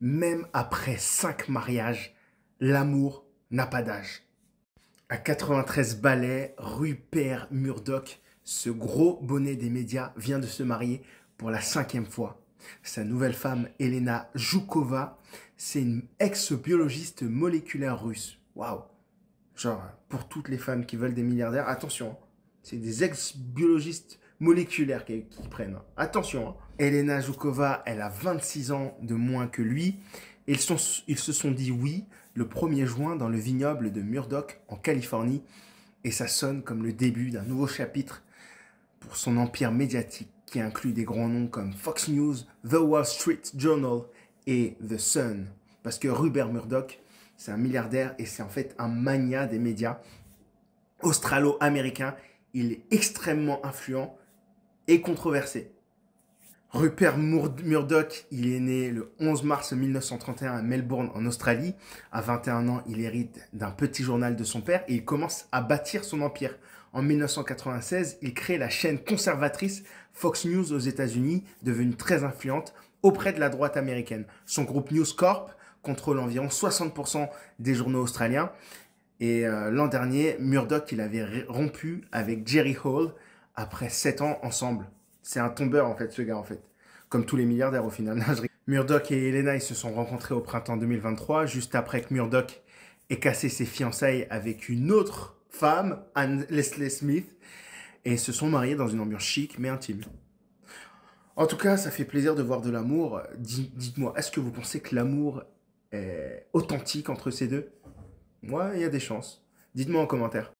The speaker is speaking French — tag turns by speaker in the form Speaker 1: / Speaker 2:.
Speaker 1: Même après cinq mariages, l'amour n'a pas d'âge. À 93 balais, Rupert Murdoch, ce gros bonnet des médias, vient de se marier pour la cinquième fois. Sa nouvelle femme, Elena Joukova, c'est une ex-biologiste moléculaire russe. Waouh Genre, pour toutes les femmes qui veulent des milliardaires, attention, hein. c'est des ex-biologistes moléculaires qui, prennent. Hein. Attention, hein. Elena Zhukova, elle a 26 ans de moins que lui. Ils, se sont dit oui le 1er juin dans le vignoble de Murdoch en Californie et ça sonne comme le début d'un nouveau chapitre pour son empire médiatique qui inclut des grands noms comme Fox News, The Wall Street Journal et The Sun. Parce que Rupert Murdoch, c'est un milliardaire et c'est en fait un mania des médias australo américains Il est extrêmement influent et controversé. Rupert Murdoch, il est né le 11 mars 1931 à Melbourne en Australie. À 21 ans, il hérite d'un petit journal de son père et il commence à bâtir son empire. En 1996, il crée la chaîne conservatrice Fox News aux États-Unis, devenue très influente auprès de la droite américaine. Son groupe News Corp contrôle environ 60% des journaux australiens. Et euh, l'an dernier, Murdoch, il avait rompu avec Jerry Hall après 7 ans ensemble. C'est un tombeur, en fait, ce gars, en fait. Comme tous les milliardaires, au final. Murdoch et Elena, ils se sont rencontrés au printemps 2023, juste après que Murdoch ait cassé ses fiançailles avec une autre femme, Anne Leslie Smith, et se sont mariés dans une ambiance chic mais intime. En tout cas, ça fait plaisir de voir de l'amour. Dites-moi, est-ce que vous pensez que l'amour est authentique entre ces deux Moi, il y a des chances. Dites-moi en commentaire.